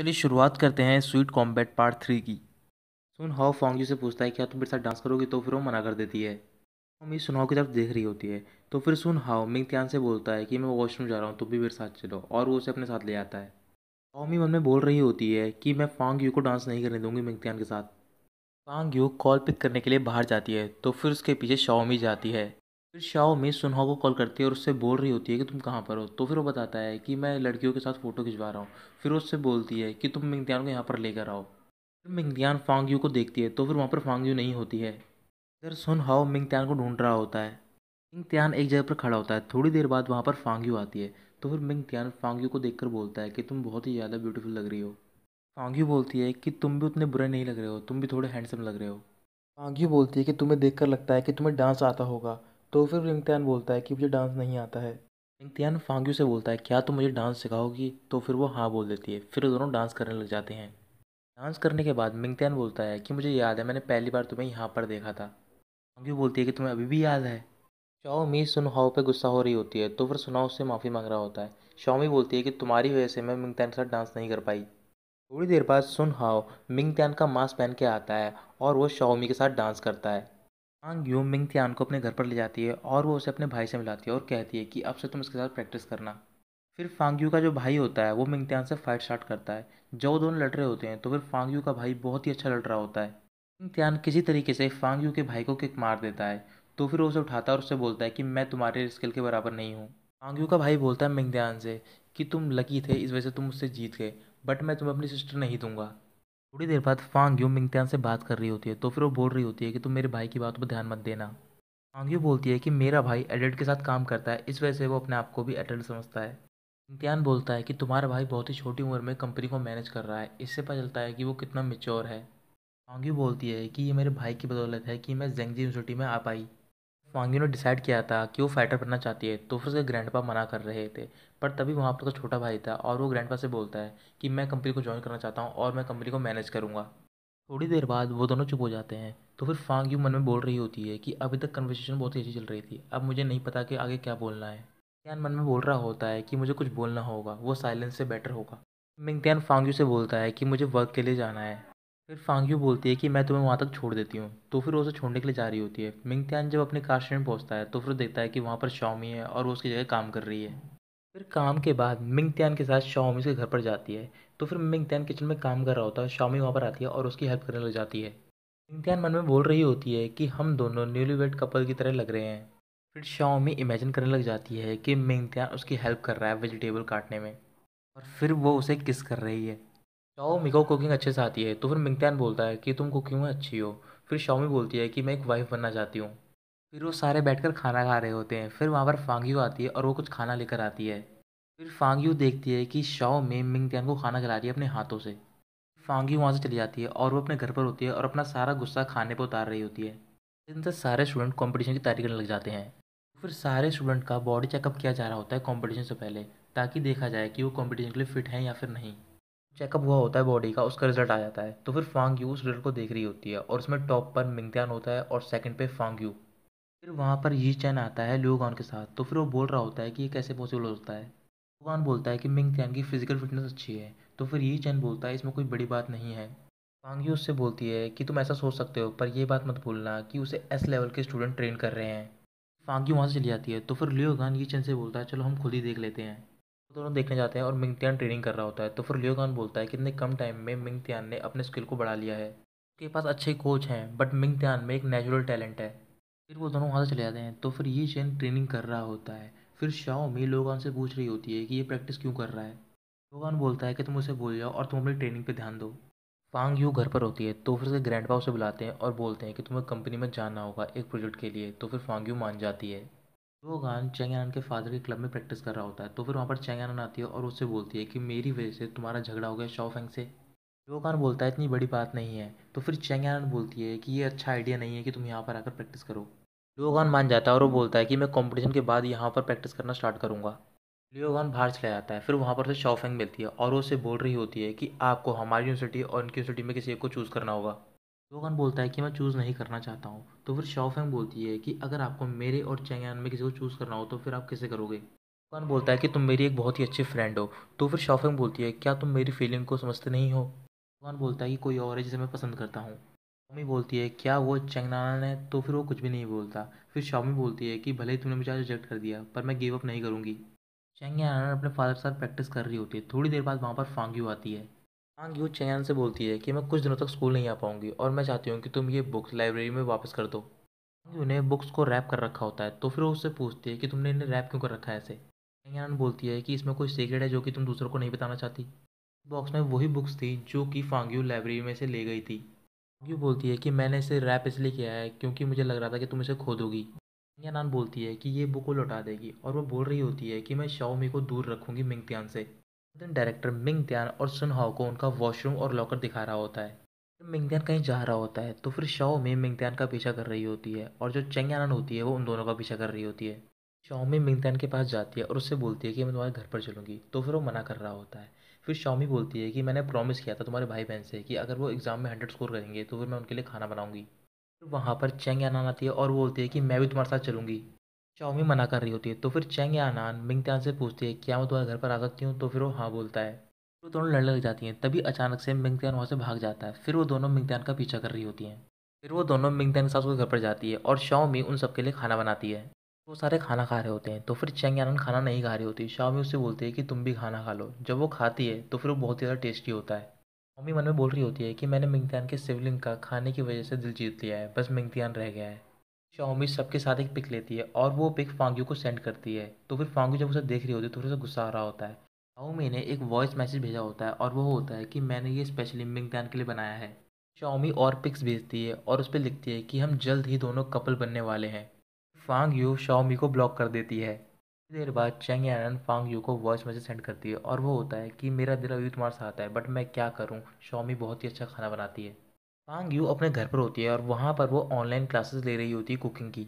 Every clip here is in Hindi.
चलिए शुरुआत करते हैं स्वीट कॉम्बैट पार्ट थ्री की सुन हाउ फोंगजू से पूछता है क्या तुम मेरे साथ डांस करोगे तो फिर वो मना कर देती है मम्मी सुनहाओ की तरफ देख रही होती है तो फिर सुन हाओ मिंग त्यान से बोलता है कि मैं वॉशरूम जा रहा हूँ तुम भी मेरे साथ चलो और वो उसे अपने साथ ले आता है हाउमी मन में बोल रही होती है कि मैं फांग यू को डांस नहीं करने दूंगी मिंग त्यान के साथ फांग यू कॉल पिक करने के लिए बाहर जाती है तो फिर उसके पीछे शाओमी जाती है फिर शाओ में सुनहा को कॉल करती है और उससे बोल रही होती है कि तुम कहाँ पर हो तो फिर वो बताता है कि मैं लड़कियों के साथ फ़ोटो खिंचवा रहा हूँ फिर उससे बोलती है कि तुम मिंगदियान को यहाँ पर लेकर आओ फिर मिंगदियान फांग यू को देखती है तो फिर वहाँ पर फांग यू नहीं होती है इधर सुन हाओ मिंगतियान को ढूंढ रहा होता है मिंगतियान एक जगह पर खड़ा होता है थोड़ी देर बाद वहाँ पर फांग यू आती है तो फिर मिंगतियान फांग यू को देख बोलता है कि तुम बहुत ही ज़्यादा ब्यूटीफुल लग रही हो फांग्यू बोलती है कि तुम भी उतने बुरे नहीं लग रहे हो तुम भी थोड़े हैंडसम लग रहे हो फांग्यू बोलती है कि तुम्हें देख लगता है कि तुम्हें डांस आता होगा तो फिर रिंगतैन बोलता है कि मुझे डांस नहीं आता है रिंगतैन फांग्यू से बोलता है क्या तुम मुझे डांस सिखाओगी तो फिर वो हाँ बोल देती है फिर दोनों डांस करने लग जाते हैं डांस करने के बाद मिंगतैन बोलता है कि मुझे याद है मैंने पहली बार तुम्हें यहाँ पर देखा था फांग्यू बोलती है कि तुम्हें अभी भी याद है शाओमी हाओ पे गुस्सा हो रही होती है तो फिर सुनाओ उससे माफ़ी मांग रहा होता है शाओमी बोलती है कि तुम्हारी वजह से मैं मिंगतैन के साथ डांस नहीं कर पाई थोड़ी देर बाद सुन हाओ मिंगतैन का मास्क पहन के आता है और वो शाओमी के साथ डांस करता है आंग यू मिंग थियान को अपने घर पर ले जाती है और वो उसे अपने भाई से मिलाती है और कहती है कि अब से तुम इसके साथ प्रैक्टिस करना फिर फांग यू का जो भाई होता है वो मिंग थियान से फाइट स्टार्ट करता है जब वो दोनों लड़ रहे होते हैं तो फिर फांग यू का भाई बहुत ही अच्छा लड़ रहा होता है मिंग थियान किसी तरीके से फांग यू के भाई को किक मार देता है तो फिर वो उसे उठाता है और उससे बोलता है कि मैं तुम्हारे स्किल के बराबर नहीं हूँ यू का भाई बोलता है थियान से कि तुम लकी थे इस वजह से तुम उससे जीत गए बट मैं तुम्हें अपनी सिस्टर नहीं दूंगा थोड़ी देर बाद फांग यू मिंगतियान से बात कर रही होती है तो फिर वो बोल रही होती है कि तुम मेरे भाई की बात पर ध्यान मत देना फांग यू बोलती है कि मेरा भाई एडल्ट के साथ काम करता है इस वजह से वो अपने आप को भी एडल्ट समझता है इम्तियान बोलता है कि तुम्हारा भाई बहुत ही छोटी उम्र में कंपनी को मैनेज कर रहा है इससे पता चलता है कि वो कितना मेच्योर है फांग यू बोलती है कि ये मेरे भाई की बदौलत है कि मैं जेंगजी यूनिवर्सिटी में आ पाई वांगी ने डिसाइड किया था कि वो फाइटर बनना चाहती है तो फिर उसके ग्रैंडपा मना कर रहे थे पर तभी वहाँ पर उसका छोटा भाई था और वो पा से बोलता है कि मैं कंपनी को ज्वाइन करना चाहता हूँ और मैं कंपनी को मैनेज करूँगा थोड़ी देर बाद वो दोनों चुप हो जाते हैं तो फिर फांग यू मन में बोल रही होती है कि अभी तक कन्वर्सेशन बहुत ही अच्छी चल रही थी अब मुझे नहीं पता कि आगे क्या बोलना है मिंगतियान मन में बोल रहा होता है कि मुझे कुछ बोलना होगा वो साइलेंस से बेटर होगा मिंगतियान फांग यू से बोलता है कि मुझे वर्क के लिए जाना है फिर फांगयू बोलती है कि मैं तुम्हें वहाँ तक छोड़ देती हूँ तो फिर उसे छोड़ने के लिए जा रही होती है मिंगतियान जब अपने कार स्टैंड पहुँचता है तो फिर देखता है कि वहाँ पर शॉमी है और वो उसकी जगह काम कर रही है फिर काम के बाद मिंगतियान के साथ शॉमी उसके घर पर जाती है तो फिर मिंगतियान किचन में काम कर रहा होता है शॉमी वहाँ पर आती है और उसकी हेल्प करने लग जाती है मिंगतियान मन में बोल रही होती है कि हम दोनों न्यूली वेड कपल की तरह लग रहे हैं फिर शॉमी इमेजिन करने लग जाती है कि मिंगतियान उसकी हेल्प कर रहा है वेजिटेबल काटने में और फिर वो उसे किस कर रही है शाओमी को कुकिंग अच्छे से आती है तो फिर मिंगतान बोलता है कि तुम कुकिंग में अच्छी हो फिर शाओमी बोलती है कि मैं एक वाइफ बनना चाहती हूँ फिर वो सारे बैठ खाना खा रहे होते हैं फिर वहाँ पर फांगियो आती है और वो कुछ खाना लेकर आती है फिर फांगियो देखती है कि शाओ में मिंगतान को खाना खिला रही है अपने हाथों से फांगी वहाँ से चली जाती है और वो अपने घर पर होती है और अपना सारा गुस्सा खाने पर उतार रही होती है दिन से सारे स्टूडेंट कंपटीशन की तैयारी करने लग जाते हैं फिर सारे स्टूडेंट का बॉडी चेकअप किया जा रहा होता है कॉम्पिटिशन से पहले ताकि देखा जाए कि वो कॉम्पिटिशन के लिए फिट हैं या फिर नहीं चेकअप हुआ होता है बॉडी का उसका रिजल्ट आ जाता है तो फिर फांग यू उस रिजल्ट को देख रही होती है और उसमें टॉप पर मिंगत्यान होता है और सेकंड पे फांग यू फिर वहाँ पर यी चैन आता है लियोगान के साथ तो फिर वो बोल रहा होता है कि ये कैसे पॉसिबल होता है ल्यूगान बोलता है कि मिंग त्यान की फिजिकल फिटनेस अच्छी है तो फिर यी चैन बोलता है इसमें कोई बड़ी बात नहीं है फांग यू उससे बोलती है कि तुम ऐसा सोच सकते हो पर यह बात मत भूलना कि उसे एस लेवल के स्टूडेंट ट्रेन कर रहे हैं फांग यू वहाँ से चली जाती है तो फिर लियोगान यी चैन से बोलता है चलो हम खुद ही देख लेते हैं तो दोनों देखने जाते हैं और मिंगतियान ट्रेनिंग कर रहा होता है तो फिर लियोगान बोलता है कितने कम टाइम में मिंगतियान ने अपने स्किल को बढ़ा लिया है उसके पास अच्छे कोच हैं बट मिंगतियान में एक नेचुरल टैलेंट है फिर वो दोनों वहाँ से चले जाते हैं तो फिर ये चैन ट्रेनिंग कर रहा होता है फिर मी लोगान से पूछ रही होती है कि ये प्रैक्टिस क्यों कर रहा है लोगान बोलता है कि तुम उसे भूल जाओ और तुम अपनी ट्रेनिंग पर ध्यान दो फांग यू घर पर होती है तो फिर उसके ग्रैंड उसे बुलाते हैं और बोलते हैं कि तुम्हें कंपनी में जाना होगा एक प्रोजेक्ट के लिए तो फिर फांग यू मान जाती है वो गान चैंग के फादर के क्लब में प्रैक्टिस कर रहा होता है तो फिर वहाँ पर चैंग आती है और उससे बोलती है कि मेरी वजह से तुम्हारा झगड़ा हो गया शॉफेंग से जो गान बोलता है इतनी बड़ी बात नहीं है तो फिर चैंग बोलती है कि ये अच्छा आइडिया नहीं है कि तुम यहाँ पर आकर प्रैक्टिस करो लियोगान मान जाता है और वो बोलता है कि मैं कंपटीशन के बाद यहाँ पर प्रैक्टिस करना स्टार्ट करूँगा लियोगान बाहर चला जाता है फिर वहाँ पर उसे शॉफेंग मिलती है और वो उसे बोल रही होती है कि आपको हमारी यूनिवर्सिटी और उनकी यूनिवर्सिटी में किसी एक को चूज़ करना होगा जोगन बोलता है कि मैं चूज़ नहीं करना चाहता हूँ तो फिर शाओफेंग बोलती है कि अगर आपको मेरे और चेंगयान में किसी को चूज़ करना हो तो फिर आप किसे करोगे जोगन बोलता है कि तुम मेरी एक बहुत ही अच्छी फ्रेंड हो तो फिर शाओफेंग बोलती है क्या तुम मेरी फीलिंग को समझते नहीं हो जोगन बोलता है कि कोई और है जिसे मैं पसंद करता हूँ शामी बोलती है क्या वो चेंगनान है तो फिर वो कुछ भी नहीं बोलता फिर शॉमी बोलती है कि भले ही तुमने मुझे रिजेक्ट कर दिया पर मैं गिव अप नहीं करूँगी चेंगनान अपने फादर के साथ प्रैक्टिस कर रही होती है थोड़ी देर बाद वहाँ पर फांग्यू आती है मांग यू चैन से बोलती है कि मैं कुछ दिनों तक स्कूल नहीं आ पाऊंगी और मैं चाहती हूँ कि तुम ये बुक्स लाइब्रेरी में वापस कर दो मांग ने बुक्स को रैप कर रखा होता है तो फिर वो उससे पूछती है कि तुमने इन्हें रैप क्यों कर रखा है ऐसे चैन बोलती है कि इसमें कोई सीक्रेट है जो कि तुम दूसरों को नहीं बताना चाहती बॉक्स में वही बुक्स थी जो कि फांग्यू लाइब्रेरी में से ले गई थी फांग्यू बोलती है कि मैंने इसे रैप इसलिए किया है क्योंकि मुझे लग रहा था कि तुम इसे खो दोगी नान बोलती है कि ये बुक को लौटा देगी और वो बोल रही होती है कि मैं शाओमी को दूर रखूंगी मिंगतियान से डायरेक्टर मिंग ध्यान और सुनहाओ को उनका वॉशरूम और लॉकर दिखा रहा होता है ध्यान कहीं जा रहा होता है तो फिर मिंग ध्यान का पीछा कर रही होती है और जो चेंग यानन होती है वो उन दोनों का पीछा कर रही होती है शाओमी मिंगदियान के पास जाती है और उससे बोलती है कि मैं तुम्हारे घर पर चलूँगी तो फिर वो मना कर रहा होता है फिर शाओमी बोलती है कि मैंने प्रॉमिस किया था तुम्हारे भाई बहन से कि अगर वो एग्ज़ाम में हंड्रेड स्कोर करेंगे तो फिर मैं उनके लिए खाना बनाऊँगी फिर वहाँ पर चेंग यानन आती है और बोलती है कि मैं भी तुम्हारे साथ चलूँगी चाउमी मना कर रही होती है तो फिर चेंग या मिंग मिंगतियान से पूछती है क्या मैं तुम्हारे घर पर आ सकती हूँ तो फिर वो हाँ बोलता है तो दोनों लड़ने लग जाती हैं तभी अचानक से मिंगतियान वहाँ से भाग जाता है फिर वो दोनों मिंगतियान का पीछा कर रही होती हैं फिर वो दोनों मिंगतियान के साथ उसके घर पर जाती है और शाओमी उन सबके लिए खाना बनाती है वो सारे खाना खा रहे होते हैं तो फिर चेंग यानन खाना नहीं खा रही होती शाओमी उससे बोलती है कि तुम भी खाना खा लो जब वो खाती है तो फिर वो बहुत ही ज़्यादा टेस्टी होता है शाओमी मन में बोल रही होती है कि मैंने मिंगत्यान के शिवलिंग का खाने की वजह से दिल जीत लिया है बस मिंगतियान रह गया है शाओमी सबके साथ एक पिक लेती है और वो पिक फांगू को सेंड करती है तो फिर फांगू जब उसे देख रही होती है तो फिर उसे गुस्सा आ रहा होता है शाओमी ने एक वॉइस मैसेज भेजा होता है और वो होता है कि मैंने ये स्पेशली मिंग मिंगदान के लिए बनाया है शाओमी और पिक्स भेजती है और उस पर लिखती है कि हम जल्द ही दोनों कपल बनने वाले हैं फांग यू शाओमी को ब्लॉक कर देती है देर बाद चेंग एनन फांग यू को वॉइस मैसेज सेंड करती है और वो होता है कि मेरा दिल अभी तुम्हारे साथ है बट मैं क्या करूँ शाओमी बहुत ही अच्छा खाना बनाती है पांग यू अपने घर पर होती है और वहाँ पर वो ऑनलाइन क्लासेस ले रही होती है कुकिंग की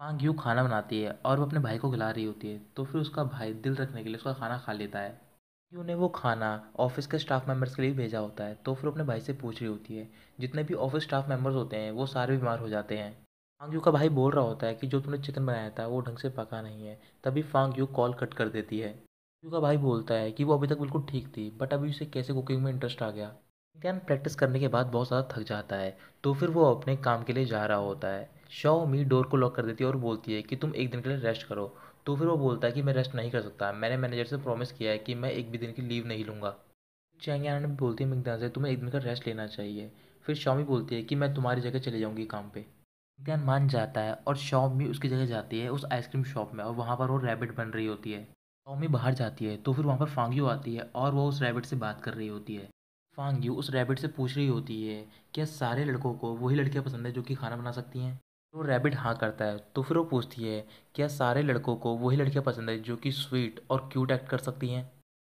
पांग यू खाना बनाती है और वो अपने भाई को खिला रही होती है तो फिर उसका भाई दिल रखने के लिए उसका खाना खा लेता है यू ने वो खाना ऑफिस के स्टाफ मेंबर्स के लिए भेजा होता है तो फिर अपने भाई से पूछ रही होती है जितने भी ऑफिस स्टाफ मेंबर्स होते हैं वो सारे बीमार हो जाते हैं फांग यू का भाई बोल रहा होता है कि जो तुमने चिकन बनाया था वो ढंग से पका नहीं है तभी फांग यू कॉल कट कर देती है यू का भाई बोलता है कि वो अभी तक बिल्कुल ठीक थी बट अभी उसे कैसे कुकिंग में इंटरेस्ट आ गया इंसान प्रैक्टिस करने के बाद बहुत ज़्यादा थक जाता है तो फिर वो अपने काम के लिए जा रहा होता है शाओमी डोर को लॉक कर देती है और बोलती है कि तुम एक दिन के लिए रेस्ट करो तो फिर वो बोलता है कि मैं रेस्ट नहीं कर सकता मैंने मैनेजर से प्रॉमिस किया है कि मैं एक भी दिन की लीव नहीं लूँगा चैंगयान भी बोलती है मिगदान से तुम्हें एक दिन का रेस्ट लेना चाहिए फिर शॉमी बोलती है कि मैं तुम्हारी जगह चले जाऊँगी काम पर मिगदान मान जाता है और शॉमी उसकी जगह जाती है उस आइसक्रीम शॉप में और वहाँ पर वो रैबिट बन रही होती है शॉमी बाहर जाती है तो फिर वहाँ पर फांगियो आती है और वो उस रैबिट से बात कर रही होती है फांग यू उस रैबिट से पूछ रही होती है क्या सारे लड़कों को वही लड़कियाँ पसंद है जो कि खाना बना सकती हैं तो रैबिट हाँ करता है तो फिर वो पूछती है क्या सारे लड़कों को वही लड़कियाँ पसंद है जो कि स्वीट और क्यूट एक्ट कर सकती हैं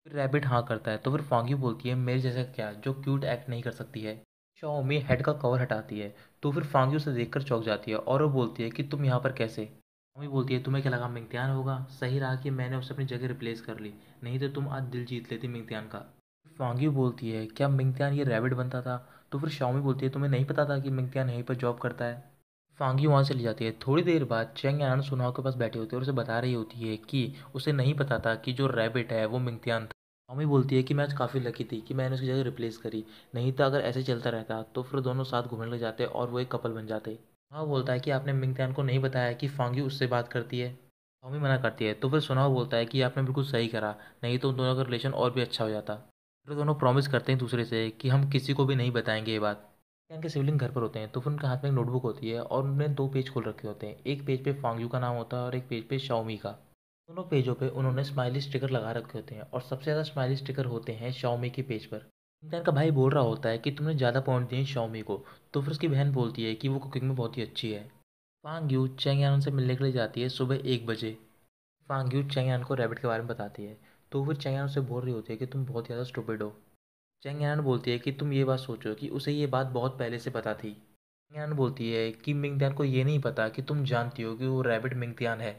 फिर रैबिट हाँ करता है तो फिर फांगी बोलती है मेरे जैसा क्या जो क्यूट एक्ट नहीं कर सकती है शाओमी हेड का कवर हटाती है तो फिर फांग्यू उसे कर चौंक जाती है और वो बोलती है कि तुम यहाँ पर कैसे मम्मी बोलती है तुम्हें क्या लगा मिंगतियान होगा सही रहा कि मैंने उसे अपनी जगह रिप्लेस कर ली नहीं तो तुम आज दिल जीत लेती मिंगतियान का वांगी बोलती है क्या मिंगत्यान ये रैबिट बनता था तो फिर शाओमी बोलती है तुम्हें नहीं पता था कि मिंगत्यान यहीं पर जॉब करता है फांगी वहाँ से चली जाती है थोड़ी देर बाद चेंग आनंद सुनाओ के पास बैठे होते हैं और उसे बता रही होती है कि उसे नहीं पता था कि जो रैबिट है वो मिंगत्यान था मम्मी बोलती है कि मैं आज काफ़ी लकी थी कि मैंने उसकी जगह रिप्लेस करी नहीं तो अगर ऐसे चलता रहता तो फिर दोनों साथ घूमने लग जाते और वो एक कपल बन जाते हाँ बोलता है कि आपने मिंगत्यान को नहीं बताया कि फांगी उससे बात करती है मम्मी मना करती है तो फिर सुनाओ बोलता है कि आपने बिल्कुल सही करा नहीं तो उन दोनों का रिलेशन और भी अच्छा हो जाता फिर तो दोनों प्रॉमिस करते हैं दूसरे से कि हम किसी को भी नहीं बताएंगे ये बात इनके सिबलिंग घर पर होते हैं तो फिर उनके हाथ में एक नोटबुक होती है और उन्होंने दो पेज खोल रखे होते हैं एक पेज पे फांगयू का नाम होता है और एक पेज पे शाओमी का दोनों पेजों पे उन्होंने स्माइली स्टिकर लगा रखे होते हैं और सबसे ज़्यादा स्माइली स्टिकर होते हैं शाओमी के पेज पर इंसान का भाई बोल रहा होता है कि तुमने ज़्यादा पॉइंट दिए शाओमी को तो फिर उसकी बहन बोलती है कि वो कुकिंग में बहुत ही अच्छी है फांग यू चेंग यान उनसे मिलने के लिए जाती है सुबह एक बजे फांग यू चेंग यान को रैबिट के बारे में बताती है तो फिर चैंग उसे बोल रही होती है कि तुम बहुत ज़्यादा स्टूपिड हो चैंग यान बोलती है कि तुम ये बात सोचो कि उसे ये बात बहुत पहले से पता थी यान बोलती है कि मिंगतियान को ये नहीं पता कि तुम जानती हो कि वो रैबिट मिंगतियान है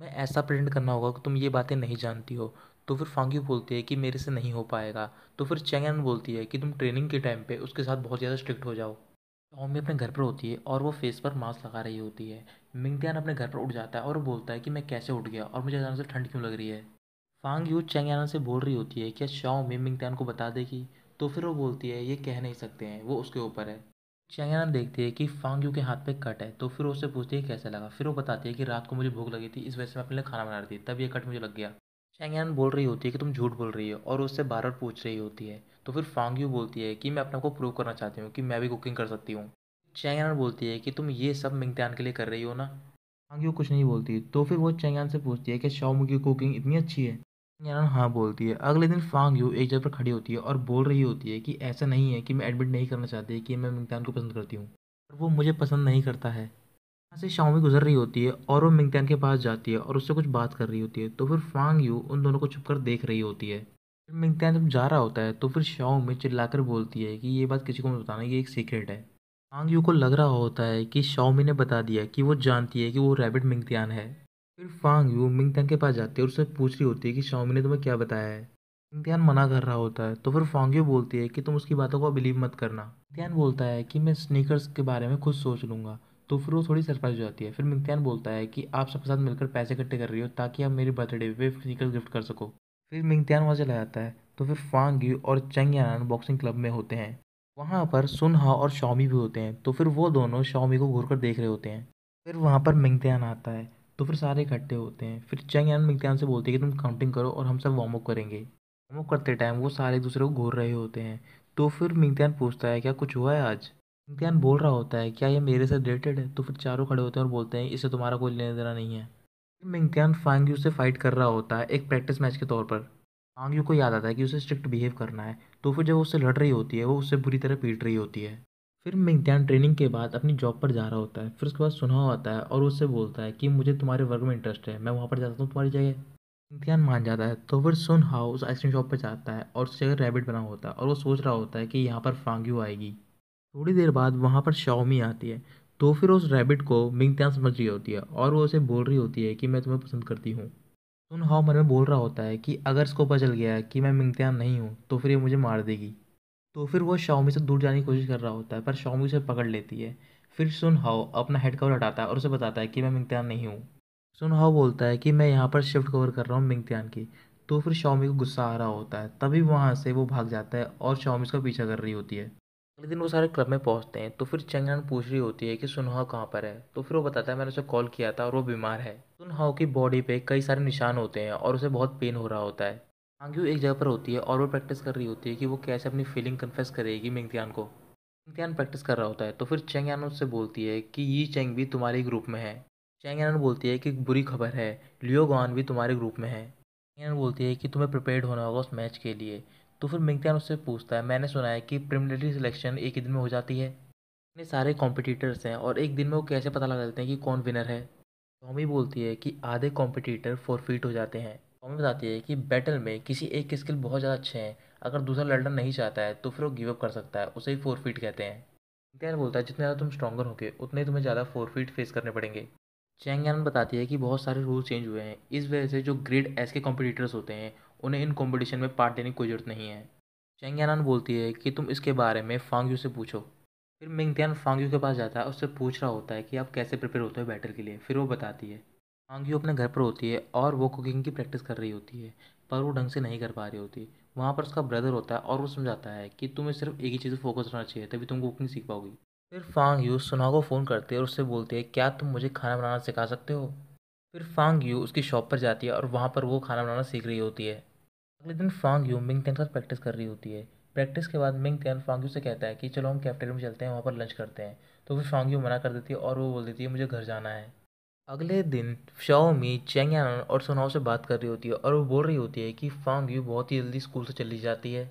मैं ऐसा प्रिंट करना होगा कि तुम ये बातें नहीं जानती हो तो फिर फांगी बोलती है कि मेरे से नहीं हो पाएगा तो फिर चैंगान बोलती है कि तुम ट्रेनिंग के टाइम पर उसके साथ बहुत ज़्यादा स्ट्रिक्ट हो जाओ टॉमी अपने घर पर होती है और वो फेस पर मास्क लगा रही होती है मिंगतियान अपने घर पर उठ जाता है और बोलता है कि मैं कैसे उठ गया और मुझे अचानक से ठंड क्यों लग रही है फांग यू चेंगयाना से बोल रही होती है क्या शाओ मिमिंगटैन को बता देगी तो फिर वो बोलती है ये कह नहीं सकते हैं वो उसके ऊपर है चेंगयाना देखती है कि फांग यू के हाथ पे कट है तो फिर उससे पूछती है कैसा लगा फिर वो बताती है कि रात को मुझे भूख लगी थी इस वजह से मैं अपने लिए खाना बना रही थी तब ये कट मुझे लग गया चेंगयान बोल रही होती है कि तुम झूठ बोल रही हो और उससे बार बार पूछ रही होती है तो फिर फांग यू बोलती है कि मैं अपने को प्रूव करना चाहती हूँ कि मैं भी कुकिंग कर सकती हूँ चेंगयान बोलती है कि तुम ये सब तैन के लिए कर रही हो ना फांग यू कुछ नहीं बोलती तो फिर वो चेंगयान से पूछती है कि शाओ की कुकिंग इतनी अच्छी है यान हाँ बोलती है अगले दिन फांग यू एक जगह पर खड़ी होती है और बोल रही होती है कि ऐसा नहीं है कि मैं एडमिट नहीं करना चाहती कि मैं मिंगतान को पसंद करती हूँ पर वो मुझे पसंद नहीं करता है यहाँ से शाओमी गुजर रही होती है और वो मिंगतान के पास जाती है और उससे कुछ बात कर रही होती है तो फिर फांग यू उन दोनों को छुप कर देख रही होती है फिर मिंगतान जब जा रहा होता है तो फिर शाओमी चिल्लाकर बोलती है कि ये बात किसी को मैं बताना ये एक सीक्रेट है फांग यू को लग रहा होता है कि शाओमी ने बता दिया कि वो जानती है कि वो रैबिट मिंगतियान है फिर फांग यू मिंगथियान के पास जाती है और उससे पूछ रही होती है कि शाओमी ने तुम्हें क्या बताया है मिंगतान मना कर रहा होता है तो फिर फांग यू बोलती है कि तुम उसकी बातों को बिलीव मत करना मिंगतान बोलता है कि मैं स्नीकर्स के बारे में खुद सोच लूँगा तो फिर वो थोड़ी सरप्राइज हो जाती है फिर मिंगतान बोलता है कि आप सबके साथ मिलकर पैसे इकट्ठे कर रही हो ताकि आप मेरे बर्थडे पे स्नीकर गिफ्ट कर सको फिर मिंगतान वहाँ चला जाता है तो फिर फांग यू और चंग यान बॉक्सिंग क्लब में होते हैं वहाँ पर सुनहा और शॉमी भी होते हैं तो फिर वो दोनों शॉमी को घूर कर देख रहे होते हैं फिर वहाँ पर मिंगतान आता है तो फिर सारे इकट्ठे होते हैं फिर चंग यान मिगत्यान से बोलती है कि तुम काउंटिंग करो और हम सब वार्म अप करेंगे वार्म अप करते टाइम वो सारे एक दूसरे को घूर रहे होते हैं तो फिर मिगत्यान पूछता है क्या कुछ हुआ है आज मिगत्यान बोल रहा होता है क्या ये मेरे से रिलेटेड है तो फिर चारों खड़े होते हैं और बोलते हैं इससे तुम्हारा कोई लेने देना नहीं है फिर मिंगत्यान फांग से फाइट कर रहा होता है एक प्रैक्टिस मैच के तौर पर यू को याद आता है कि उसे स्ट्रिक्ट बिहेव करना है तो फिर जब उससे लड़ रही होती है वो उससे बुरी तरह पीट रही होती है फिर मिगदान ट्रेनिंग के बाद अपनी जॉब पर जा रहा होता है फिर उसके बाद सुनाओ आता है और उससे बोलता है कि मुझे तुम्हारे वर्क में इंटरेस्ट है मैं वहाँ पर जाता हूँ तुम्हारी जगह इम्तिहान मान जाता है तो फिर सुन हाउ उस आइसक्रीम शॉप पर जाता है और उससे जगह रैबिट बना होता है और वो सोच रहा होता है कि यहाँ पर फांग्यू आएगी थोड़ी देर बाद वहाँ पर शाओमी आती है तो फिर उस रैबिट को मिंगत्यान समझ रही होती है और वो उसे बोल रही होती है कि मैं तुम्हें पसंद करती हूँ सुन हाउ मन में बोल रहा होता है कि अगर इसको पता चल गया कि मैं मिंगत्यान नहीं हूँ तो फिर ये मुझे मार देगी तो फिर वो शाओमी से दूर जाने की कोशिश कर रहा होता है पर शाओमी उसे पकड़ लेती है फिर सुन हाओ अपना हेड कवर हटाता है और उसे बताता है कि मैं मिंगत्यान नहीं हूँ सुन हाओ बोलता है कि मैं यहाँ पर शिफ्ट कवर कर रहा हूँ मिंगत्यान की तो फिर शाओमी को गुस्सा आ रहा होता है तभी वहाँ से वो भाग जाता है और शाओमी उसका पीछा कर रही होती है अगले दिन वो सारे क्लब में पहुँचते हैं तो फिर चंगन पूछ रही होती है कि सुनहाओ कहाँ पर है तो फिर वो बताता है मैंने उसे कॉल किया था और वो बीमार है सुनहाओ की बॉडी पे कई सारे निशान होते हैं और उसे बहुत पेन हो रहा होता है आंग्यू एक जगह पर होती है और वो प्रैक्टिस कर रही होती है कि वो कैसे अपनी फीलिंग कन्फेस करेगी मिंगतियान को मिंगतियान प्रैक्टिस कर रहा होता है तो फिर चेंग यान उससे बोलती है कि ये चेंग भी तुम्हारे ग्रुप में है चेंग यान बोलती है कि बुरी खबर है लियो गॉन भी तुम्हारे ग्रुप में है चेंग यान बोलती है कि तुम्हें प्रिपेयर होना होगा उस मैच के लिए तो फिर मिंगतियान उससे पूछता है मैंने सुना है कि प्रिमिलिटरी सिलेक्शन एक ही दिन में हो जाती है इतने सारे कॉम्पिटिटर्स हैं और एक दिन में वो कैसे पता लगा देते हैं कि कौन विनर है टॉमी तो बोलती है कि आधे कॉम्पिटिटर फोरफीट हो जाते हैं हमें बताती है कि बैटल में किसी एक के स्किल बहुत ज़्यादा अच्छे हैं अगर दूसरा लड़ना नहीं चाहता है तो फिर वो गिवअप कर सकता है उसे ही फोर फीट कहते हैं चैंगयान बोलता है जितने ज़्यादा तुम स्ट्रॉगर होगे उतने ही तुम्हें ज़्यादा फोर फीट फेस करने पड़ेंगे यान बताती है कि बहुत सारे रूल चेंज हुए हैं इस वजह से जो ग्रेड एस के कॉम्पिटिटर्स होते हैं उन्हें इन कॉम्पिटिशन में पार्ट लेने की कोई ज़रूरत नहीं है यान बोलती है कि तुम इसके बारे में फांगयू से पूछो फिर मिंगतियान फांगयू के पास जाता है उससे पूछ रहा होता है कि आप कैसे प्रिपेयर होते हो बैटल के लिए फिर वो बताती है आंगी अपने घर पर होती है और वो कुकिंग की प्रैक्टिस कर रही होती है पर वो ढंग से नहीं कर पा रही होती वहाँ पर उसका ब्रदर होता है और वो समझाता है कि तुम्हें सिर्फ एक ही चीज़ पर फोकस रहना चाहिए तभी तुम कुकिंग सीख पाओगी फिर फांग यू सुना को फ़ोन करती है और उससे बोलती है क्या तुम मुझे खाना बनाना सिखा सकते हो फिर फांग यू उसकी शॉप पर जाती है और वहाँ पर वो खाना बनाना सीख रही होती है अगले दिन फांग यू मिंग तैन के साथ प्रैक्टिस कर रही होती है प्रैक्टिस के बाद मिंग तैन फांग यू से कहता है कि चलो हम कैफेटेरिया में चलते हैं वहाँ पर लंच करते हैं तो फिर फांग यू मना कर देती है और वो बोल देती है मुझे घर जाना है अगले दिन शाओमी चैंगयान और सोनाओ से बात कर रही होती है और वो बोल रही होती है कि फांग यू बहुत ही जल्दी स्कूल से चली जाती है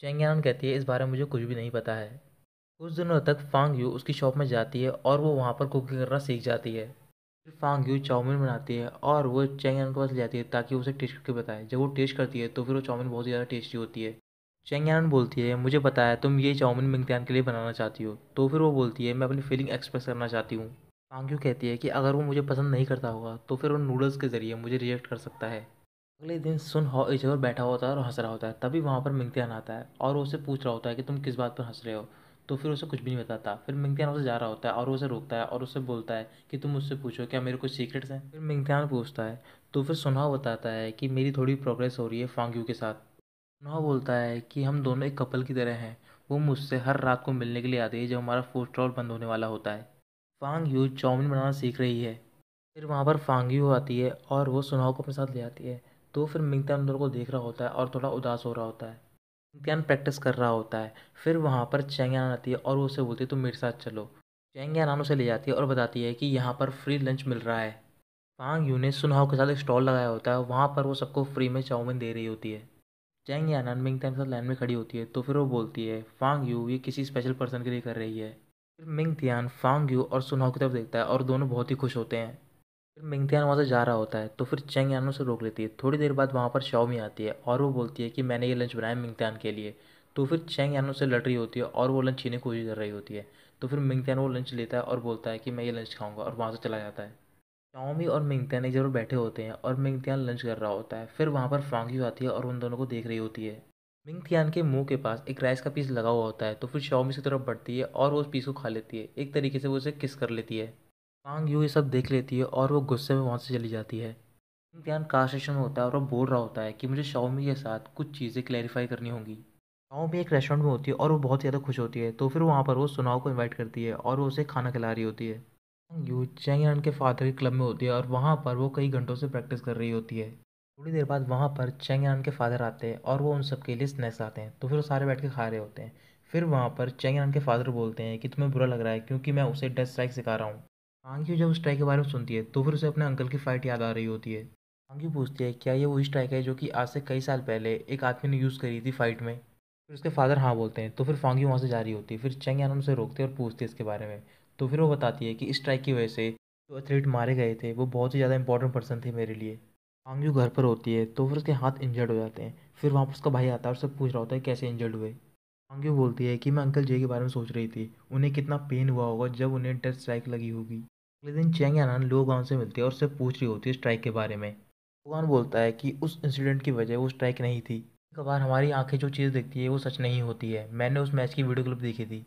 चैंगयान कहती है इस बारे में मुझे कुछ भी नहीं पता है कुछ दिनों तक फांग यू उसकी शॉप में जाती है और वो वहाँ पर कुकिंग करना सीख जाती है फिर फांग यू चाउमीन बनाती है और वो चैंगयान के पास ले जाती है ताकि उसे टेस्ट करके बताए जब वो टेस्ट करती है तो फिर वो चाउमीन बहुत ज़्यादा टेस्टी होती है चैंगयान बोलती है मुझे पता है तुम ये चाउमीन मिंगतान के लिए बनाना चाहती हो तो फिर वो बोलती है मैं अपनी फीलिंग एक्सप्रेस करना चाहती हूँ कांग्यू कहती है कि अगर वो मुझे पसंद नहीं करता होगा तो फिर वो नूडल्स के ज़रिए मुझे रिजेक्ट कर सकता है अगले दिन सुन हो इजोर बैठा होता है और हंस रहा होता है तभी वहाँ पर मिंगतियान आता है और उसे पूछ रहा होता है कि तुम किस बात पर हंस रहे हो तो फिर उसे कुछ भी नहीं बताता फिर मिंगतियान उसे जा रहा होता है और उसे रोकता है और उसे बोलता है कि तुम उससे पूछो क्या मेरे कुछ सीक्रेट्स हैं फिर मिंगतियान पूछता है तो फिर सुनहा बताता है कि मेरी थोड़ी प्रोग्रेस हो रही है फांग्यू के साथ सुनहा बोलता है कि हम दोनों एक कपल की तरह हैं वो मुझसे हर रात को मिलने के लिए आती है जब हमारा फूड स्टॉल बंद होने वाला होता है फांग यू चाउमिन बनाना सीख रही है फिर वहाँ पर फांग यू आती है और वो सुनाओ को अपने साथ ले आती है तो फिर मिंगतान दोनों को देख रहा होता है और थोड़ा उदास हो रहा होता है मिंगतान प्रैक्टिस कर रहा होता है फिर वहाँ पर चेंगयान आती है और वो उसे बोलती है तुम मेरे साथ चलो चेंगयान उसे ले जाती है और बताती है कि यहाँ पर फ्री लंच मिल रहा है फांग यू ने सुनाओ के साथ एक स्टॉल लगाया होता है वहाँ पर वो सबको फ्री में चाउमिन दे रही होती है चैंग यानान मिंग के साथ लाइन में खड़ी होती है तो फिर वो बोलती है फांग यू ये किसी स्पेशल पर्सन के लिए कर रही है फिर फांग यू और सुनहो की तरफ देखता है और दोनों बहुत ही खुश होते हैं फिर थियान वहाँ से जा रहा होता है तो फिर चेंग यान उसे रोक लेती है थोड़ी देर बाद वहाँ पर शाओमी आती है और वो बोलती है कि मैंने ये लंच बनाया थियान के लिए तो फिर चेंग यान उसे लड़ रही होती है और वो लंच छीने की कोशिश कर रही होती है तो फिर मिंगतियान वो लंच लेता है और बोलता है कि मैं ये लंच खाऊंगा और वहाँ से चला जाता है शाओमी और थियान एक जगह बैठे होते हैं और थियान लंच कर रहा होता है फिर वहाँ पर फांगी आती है और उन दोनों को देख रही होती है मिंग थियान के मुंह के पास एक राइस का पीस लगा हुआ होता है तो फिर शाओमी की तरफ बढ़ती है और वो उस पीस को खा लेती है एक तरीके से वो उसे किस कर लेती है मांग यू ये सब देख लेती है और वो गुस्से में वहाँ से चली जाती है मिंग थियान कार स्टेशन में होता है और वो बोल रहा होता है कि मुझे शाओमी के साथ कुछ चीज़ें क्लैरिफाई करनी होंगी शाओमी एक रेस्टोरेंट में होती है और वो बहुत ज़्यादा खुश होती है तो फिर वहाँ पर वो सुनाओ को इन्वाइट करती है और वो उसे खाना खिला रही होती है यू चैंग के फादर के क्लब में होती है और वहाँ पर वो कई घंटों से प्रैक्टिस कर रही होती है थोड़ी देर बाद वहाँ पर चेंग के फादर आते हैं और वो उन सब के लिए स्नैक्स आते हैं तो फिर वो सारे बैठ के खा रहे होते हैं फिर वहाँ पर चेंग के फादर बोलते हैं कि तुम्हें बुरा लग रहा है क्योंकि मैं उसे डेथ स्ट्राइक सिखा रहा हूँ आंगी जब उस स्ट्राइक के बारे में सुनती है तो फिर उसे अपने अंकल की फ़ाइट याद आ रही होती है आंगी पूछती है क्या ये वही स्ट्राइक है जो कि आज से कई साल पहले एक आदमी ने यूज़ करी थी फाइट में फिर उसके फादर हाँ बोलते हैं तो फिर फांगी वहाँ से जा रही होती है फिर यान उनसे रोकते और पूछती है इसके बारे में तो फिर वो बताती है कि इस स्ट्राइक की वजह से जो एथलीट मारे गए थे वो बहुत ही ज़्यादा इंपॉर्टेंट पर्सन थे मेरे लिए कांग्यू घर पर होती है तो फिर उसके हाथ इंजर्ड हो जाते हैं फिर वहाँ पर उसका भाई आता है और उससे पूछ रहा होता है कैसे इंजर्ड हुए आंगयू बोलती है कि मैं अंकल जे के बारे में सोच रही थी उन्हें कितना पेन हुआ होगा जब उन्हें डेथ स्ट्राइक लगी होगी अगले दिन चेंग लोग लोगान से मिलती है और उससे पूछ रही होती है स्ट्राइक के बारे में भगवान बोलता है कि उस इंसिडेंट की वजह वो स्ट्राइक नहीं थी कभार हमारी आंखें जो चीज़ दिखती है वो सच नहीं होती है मैंने उस मैच की वीडियो क्लिप देखी थी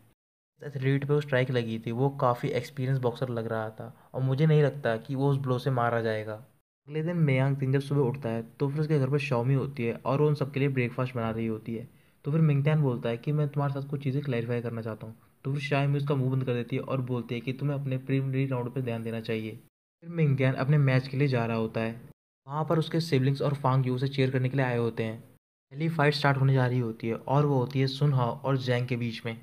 एथलीट पे वो स्ट्राइक लगी थी वो काफ़ी एक्सपीरियंस बॉक्सर लग रहा था और मुझे नहीं लगता कि वो उस ब्लो से मारा जाएगा अगले दिन मेयांग सिंह जब सुबह उठता है तो फिर उसके घर पर शॉमी होती है और वो उन सबके लिए ब्रेकफास्ट बना रही होती है तो फिर मिंगटैन बोलता है कि मैं तुम्हारे साथ कुछ चीज़ें क्लैरिफाई करना चाहता हूँ तो फिर शायमी उसका मुंह बंद कर देती है और बोलती है कि तुम्हें अपने प्रीलिमिनरी राउंड पर ध्यान देना चाहिए फिर मिंगटैन अपने मैच के लिए जा रहा होता है वहाँ पर उसके सिबलिंग्स और फांग यू उसे चेयर करने के लिए आए होते हैं पहली फाइट स्टार्ट होने जा रही होती है और वो होती है सुनहाओ और जैंग के बीच में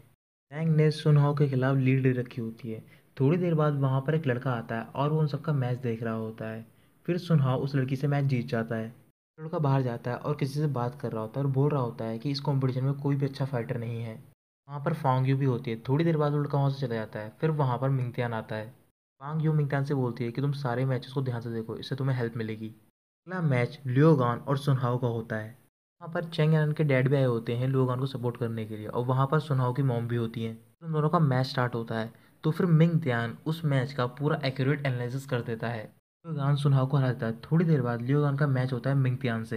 जैंग ने सुनहाओ के खिलाफ लीड रखी होती है थोड़ी देर बाद वहाँ पर एक लड़का आता है और वो उन सबका मैच देख रहा होता है फिर सुनहा उस लड़की से मैच जीत जाता है लड़का बाहर जाता है और किसी से बात कर रहा होता है और बोल रहा होता है कि इस कॉम्पिटिशन में कोई भी अच्छा फाइटर नहीं है वहाँ पर फांग यू भी होती है थोड़ी देर बाद लड़का वहाँ से चला जाता है फिर वहाँ पर मिंगतियान आता है फांग यू मिंगतान से बोलती है कि तुम सारे मैचेस को ध्यान से देखो इससे तुम्हें हेल्प मिलेगी अगला मैच लियोगान और सुनहाओ का होता है वहाँ पर चेंग एन के डैड भी आए होते हैं लियोगान को सपोर्ट करने के लिए और वहाँ पर सुनहाओ की मोम भी होती है उन दोनों का मैच स्टार्ट होता है तो फिर मिंग त्यान उस मैच का पूरा एक्यूरेट एनालिसिस कर देता है लियोगान सुनहाव को हरा देता है थोड़ी देर बाद लियोगान का मैच होता है मिंगतियान से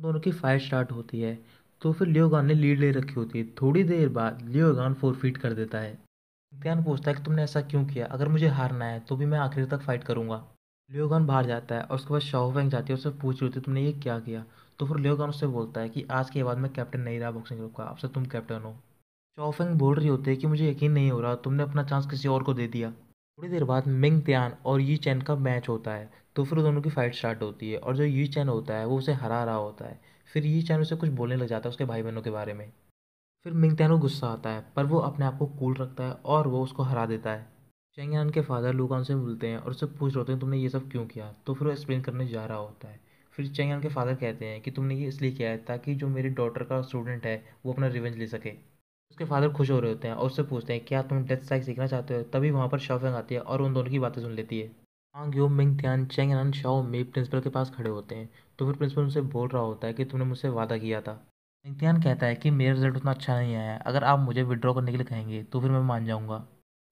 दोनों की फाइट स्टार्ट होती है तो फिर लियोगान ने लीड ले रखी होती है थोड़ी देर बाद लियोगान फोर फीट कर देता है मिंगतियान पूछता है कि तुमने ऐसा क्यों किया अगर मुझे हारना है तो भी मैं आखिर तक फाइट करूँगा लियोगान बाहर जाता है और उसके बाद शाहफेंग जाती है उससे पूछ रही होती है तुमने ये क्या किया तो फिर लियोगान उससे बोलता है कि आज के बाद मैं कैप्टन नहीं रहा बॉक्सिंग ग्रुप का अब से तुम कैप्टन हो शाहफेंग बोल रही होती है कि मुझे यकीन नहीं हो रहा तुमने अपना चांस किसी और को दे दिया थोड़ी देर बाद मिंग त्यान और यी चैन का मैच होता है तो फिर दोनों की फाइट स्टार्ट होती है और जो यी चैन होता है वो उसे हरा रहा होता है फिर यी चैन उसे कुछ बोलने लग जाता है उसके भाई बहनों के बारे में फिर मिंग त्यान को गुस्सा आता है पर वो अपने आप को कूल रखता है और वो उसको हरा देता है चेंग यान के फादर लूकान से मिलते हैं और उससे पूछ रहे होते हैं तुमने ये सब क्यों किया तो फिर वो एक्सप्लेन करने जा रहा होता है फिर चेंग यान के फादर कहते हैं कि तुमने ये इसलिए किया है ताकि जो मेरे डॉटर का स्टूडेंट है वो अपना रिवेंज ले सके उसके फादर खुश हो रहे होते हैं और उससे पूछते हैं क्या तुम डेथ स्ट्राइक सीखना चाहते हो तभी वहाँ पर शौफेंग आती है और उन दोनों की बातें सुन लेती है आंग यो मिंग ध्यान Cheng En Xiao Mi principal के पास खड़े होते हैं तो फिर प्रिंसिपल उनसे बोल रहा होता है कि तुमने मुझसे वादा किया था मिंगतियान कहता है कि मेरा रिजल्ट उतना अच्छा नहीं आया अगर आप मुझे विड्रॉ करने के लिए कहेंगे तो फिर मैं मान जाऊँगा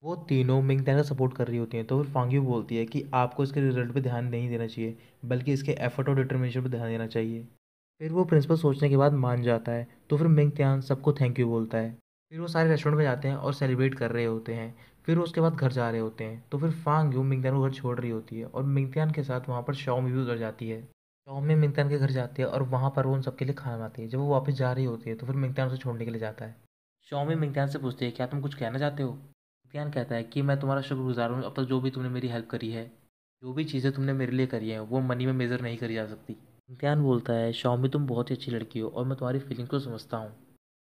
वो तीनों मिंगतियान का सपोर्ट कर रही होती हैं तो फिर यू बोलती है कि आपको इसके रिजल्ट पर ध्यान नहीं देना चाहिए बल्कि इसके एफर्ट और डिटर्मिनेशन पर ध्यान देना चाहिए फिर वो प्रिंसिपल सोचने के बाद मान जाता है तो फिर मिंग त्यान सबको थैंक यू बोलता है फिर वो सारे रेस्टोरेंट में जाते हैं और सेलिब्रेट कर रहे होते हैं फिर उसके बाद घर जा रहे होते हैं तो फिर फांग यू मिंगतान को घर छोड़ रही होती है और मिंगतान के साथ वहाँ पर में भी उधर जाती है में मिंगतान के घर जाती है और वहाँ पर वो उन सबके लिए खाना बनाती है जब वो वापस जा रही होती है तो फिर मिंगतान उसे छोड़ने के लिए जाता है शॉमी मिंगतान से पूछती है क्या तुम कुछ कहना चाहते हो मिंगतान कहता है कि मैं तुम्हारा शुक्रगुजार हूँ अब तक जो भी तुमने मेरी हेल्प करी है जो भी चीज़ें तुमने मेरे लिए करी हैं वो मनी में मेज़र नहीं करी जा सकती मिंगतान बोलता है में तुम बहुत ही अच्छी लड़की हो और मैं तुम्हारी फीलिंग को समझता हूँ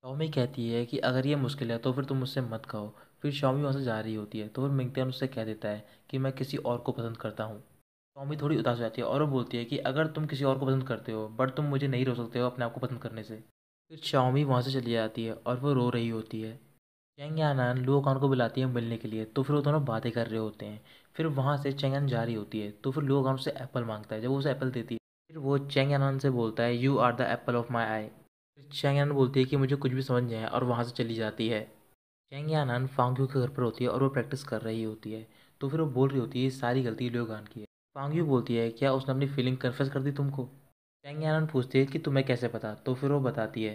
टॉमी कहती है कि अगर ये मुश्किल है तो फिर तुम मुझसे मत कहो फिर शॉमी वहाँ से जा रही होती है तो फिर मिंगतियान उससे कह देता है कि मैं किसी और को पसंद करता हूँ टॉमी थोड़ी उदास हो जाती है और वो बोलती है कि अगर तुम किसी और को पसंद करते हो बट तुम मुझे नहीं रो सकते हो अपने आप को पसंद करने से फिर शॉमी वहाँ से चली जाती है और वो रो रही होती है चेंग लुओ खान को बुलाती है मिलने के लिए तो फिर वो दोनों बातें कर रहे होते हैं फिर वहाँ से चेंग जा रही होती है तो फिर लुओ खान उससे एप्पल मांगता है जब वो उसे एप्पल देती है फिर वो चेंग से बोलता है you are the apple of my eye Chengyan बोलती है कि मुझे कुछ भी समझ नहीं आया और वहाँ से चली जाती है आन फांग्यू के घर पर होती है और वो प्रैक्टिस कर रही होती है तो फिर वो बोल रही होती है सारी गलती गान की है फांग्यू बोलती है क्या उसने अपनी फीलिंग कन्फेस कर दी तुमको चैंगयानन पूछती है कि तुम्हें कैसे पता तो फिर वो बताती है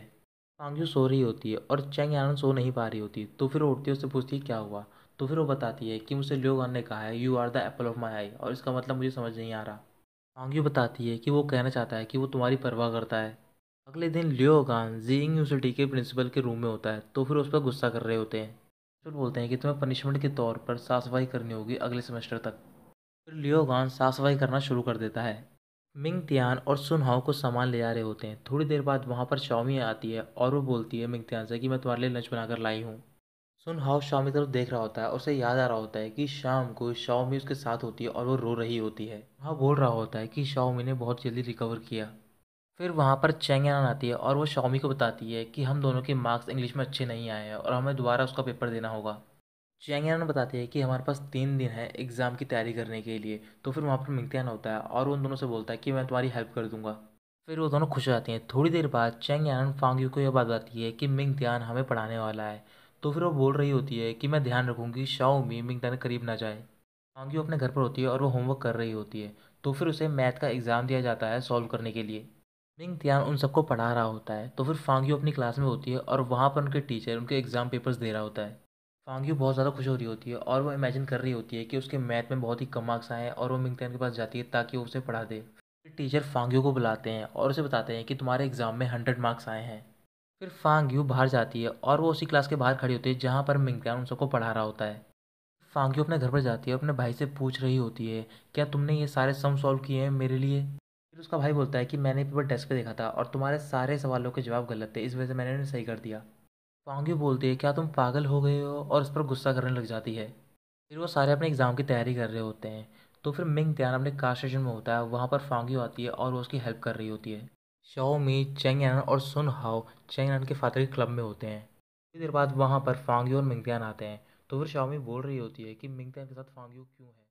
फांग्यू सो रही होती है और चैंगयानन सो नहीं पा रही होती तो फिर वो उठती है उससे पूछती है क्या हुआ तो फिर वो बताती है कि मुझसे गान ने कहा है you are the apple of my eye और इसका मतलब मुझे समझ नहीं आ रहा फांग्यू बताती है कि वो कहना चाहता है कि वो तुम्हारी परवाह करता है अगले दिन लियो गान जीइंग यूनिवर्सिटी के प्रिंसिपल के रूम में होता है तो फिर उस पर गुस्सा कर रहे होते हैं फिर बोलते हैं कि तुम्हें पनिशमेंट के तौर पर साफ सफाई करनी होगी अगले सेमेस्टर तक फिर लियो गान साफ सफाई करना शुरू कर देता है मिंग तियान और सुनहाओ को सामान ले आ रहे होते हैं थोड़ी देर बाद वहाँ पर शाओमी आती है और वो बोलती है मिंग तियान से कि मैं तुम्हारे लिए लंच बनाकर लाई हूँ सुन हाउ शाओमी की तरफ देख रहा होता है और उसे याद आ रहा होता है कि शाम को शाओमी उसके साथ होती है और वो रो रही होती है वहाँ बोल रहा होता है कि शाओमी ने बहुत जल्दी रिकवर किया फिर वहाँ पर चैंगयान आती है और वो शॉमी को बताती है कि हम दोनों के मार्क्स इंग्लिश में अच्छे नहीं आए हैं और हमें दोबारा उसका पेपर देना होगा चैंगयान बताती है कि हमारे पास तीन दिन है एग्ज़ाम की तैयारी करने के लिए तो फिर वहाँ पर मिंगतियान होता है और उन दोनों से बोलता है कि मैं तुम्हारी हेल्प कर दूंगा फिर वो दोनों खुश हो जाती हैं थोड़ी देर बाद चेंग यान फांग को यह बात आती है कि मिंग ध्यान हमें पढ़ाने वाला है तो फिर वो बोल रही होती है कि मैं ध्यान रखूँगी शाओमी मिंग ध्यान करीब ना जाए फांग्यू अपने घर पर होती है और वो होमवर्क कर रही होती है तो फिर उसे मैथ का एग्ज़ाम दिया जाता है सॉल्व करने के लिए मिंग तियान उन सबको पढ़ा रहा होता है तो फिर फांगियो अपनी क्लास में होती है और वहाँ पर उनके टीचर उनके एग्ज़ाम पेपर्स दे रहा होता है फांगियो बहुत ज़्यादा खुश हो रही होती है और वो इमेजिन कर रही होती है कि उसके मैथ में बहुत ही कम मार्क्स आए हैं और वो मिंग तियान के पास जाती है ताकि वो उसे पढ़ा दे फिर टीचर फांगियो को बुलाते हैं और उसे बताते हैं कि तुम्हारे एग्ज़ाम में हंड्रेड मार्क्स आए हैं फिर फांगियो बाहर जाती है और वो उसी क्लास के बाहर खड़ी होती है जहाँ पर मिंग तियान उन सबको पढ़ा रहा होता है फांगियो अपने घर पर जाती है और अपने भाई से पूछ रही होती है क्या तुमने ये सारे सम सॉल्व किए हैं मेरे लिए उसका भाई बोलता है कि मैंने पेपर डेस्क पे देखा था और तुम्हारे सारे सवालों के जवाब गलत थे इस वजह से मैंने उन्हें सही कर दिया पांग्यू बोलती है क्या तुम पागल हो गए हो और उस पर गुस्सा करने लग जाती है फिर वो सारे अपने एग्ज़ाम की तैयारी कर रहे होते हैं तो फिर मिंग त्यान अपने कार स्टेशन में होता है वहाँ पर फांग्यू आती है और वो उसकी हेल्प कर रही होती है शाओ मी चेंग एन और सुन हाओ चेंग एन के फादर के क्लब में होते हैं थोड़ी देर बाद वहाँ पर फांग्यू और त्यान आते हैं तो फिर शाओमी बोल रही होती है कि त्यान के साथ फांग्यू क्यों है